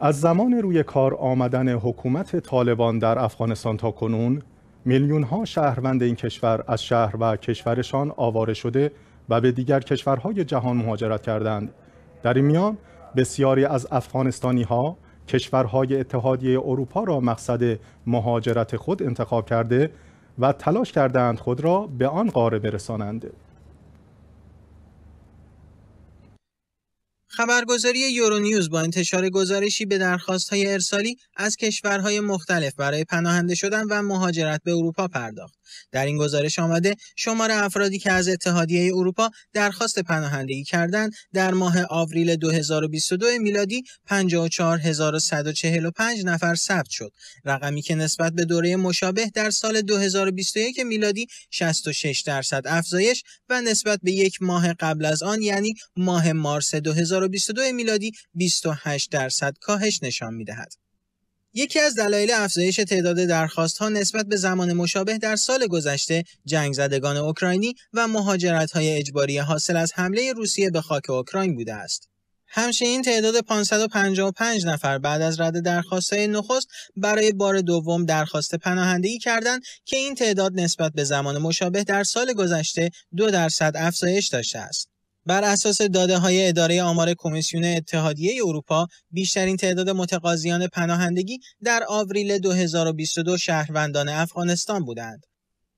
از زمان روی کار آمدن حکومت طالبان در افغانستان تا کنون میلیون ها شهروند این کشور از شهر و کشورشان آواره شده و به دیگر کشورهای جهان مهاجرت کردند در این میان بسیاری از افغانستانی ها کشورهای اتحادیه اروپا را مقصد مهاجرت خود انتخاب کرده و تلاش کردند خود را به آن قاره برسانند خبرگزاری یورونیوز با انتشار گزارشی به های ارسالی از کشورهای مختلف برای پناهنده شدن و مهاجرت به اروپا پرداخت. در این گزارش آمده شمار افرادی که از اتحادیه اروپا درخواست پناهندگی کردند در ماه آوریل 2022 میلادی 54145 نفر ثبت شد. رقمی که نسبت به دوره مشابه در سال 2021 میلادی 66 درصد افزایش و نسبت به یک ماه قبل از آن یعنی ماه مارس 2022 2022 میلادی 28 درصد کاهش نشان میدهد. یکی از دلایل افزایش تعداد درخواست ها نسبت به زمان مشابه در سال گذشته جنگ زدگان اوکراینی و مهاجرت های اجباری حاصل از حمله روسیه به خاک اوکراین بوده است. همچنین تعداد 555 نفر بعد از رد درخواست های نخست برای بار دوم درخواست پناهندگی کردند که این تعداد نسبت به زمان مشابه در سال گذشته 2 درصد افزایش داشته است. بر اساس داده های اداره آمار کمیسیون اتحادیه اروپا بیشترین تعداد متقاضیان پناهندگی در آوریل 2022 شهروندان افغانستان بودند.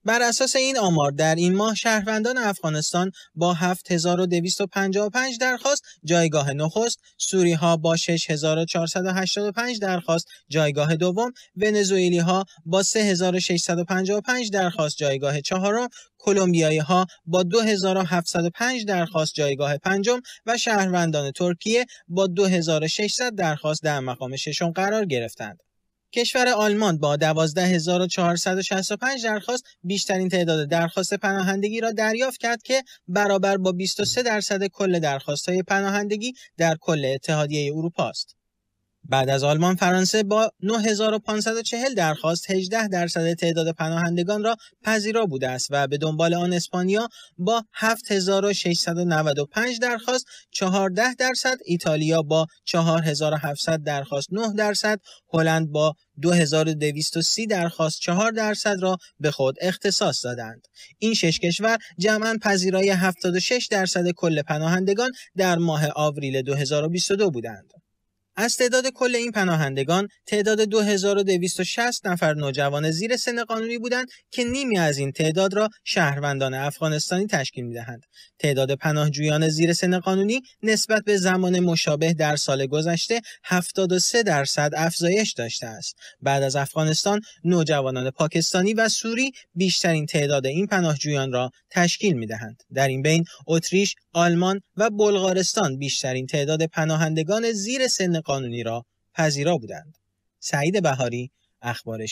بر اساس این آمار در این ماه شهروندان افغانستان با 7255 درخواست جایگاه نخست، سوری ها با 6485 درخواست جایگاه دوم، ونزوئیلی ها با 3655 درخواست جایگاه چهارم، کلمبیایی ها با 2705 درخواست جایگاه پنجم و شهروندان ترکیه با 2600 درخواست در مقام ششم قرار گرفتند. کشور آلمان با 12465 درخواست بیشترین تعداد درخواست پناهندگی را دریافت کرد که برابر با 23 درصد کل های پناهندگی در کل اتحادیه اروپا است. بعد از آلمان فرانسه با 9540 درخواست 18 درصد تعداد پناهندگان را پذیرا بوده است و به دنبال آن اسپانیا با 7695 درخواست 14 درصد ایتالیا با 4700 درخواست 9 درصد هلند با 2230 درخواست 4 درصد را به خود اختصاص دادند. این شش کشور جمعا پذیرای 76 درصد کل پناهندگان در ماه آوریل 2022 بودند. از تعداد کل این پناهندگان تعداد 2260 نفر نوجوان زیر سن قانونی بودند که نیمی از این تعداد را شهروندان افغانستانی تشکیل میدهند. تعداد پناهجویان زیر سن قانونی نسبت به زمان مشابه در سال گذشته 73 درصد افزایش داشته است. بعد از افغانستان نوجوانان پاکستانی و سوری بیشترین تعداد این پناهجویان را تشکیل میدهند. در این بین اتریش آلمان و بلغارستان بیشترین تعداد پناهندگان زیر سن قانونی را پذیرا بودند. سعید بهاری اخبار